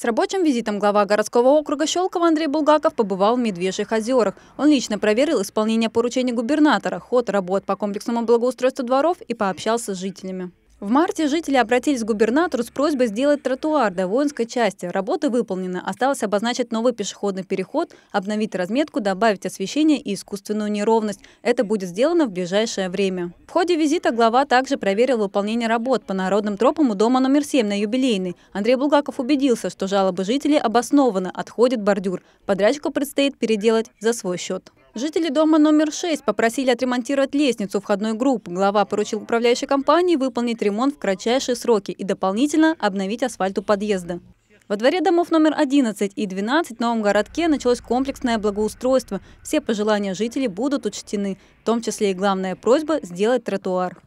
С рабочим визитом глава городского округа Щелкова Андрей Булгаков побывал в Медвежьих озерах. Он лично проверил исполнение поручений губернатора, ход работ по комплексному благоустройству дворов и пообщался с жителями. В марте жители обратились к губернатору с просьбой сделать тротуар до воинской части. Работы выполнены, Осталось обозначить новый пешеходный переход, обновить разметку, добавить освещение и искусственную неровность. Это будет сделано в ближайшее время. В ходе визита глава также проверил выполнение работ по народным тропам у дома номер 7 на юбилейный. Андрей Булгаков убедился, что жалобы жителей обоснованы, отходит бордюр. Подрядчику предстоит переделать за свой счет. Жители дома номер 6 попросили отремонтировать лестницу входной группы. Глава поручил управляющей компании выполнить ремонт в кратчайшие сроки и дополнительно обновить асфальт у подъезда. Во дворе домов номер 11 и 12 в Новом городке началось комплексное благоустройство. Все пожелания жителей будут учтены, в том числе и главная просьба сделать тротуар.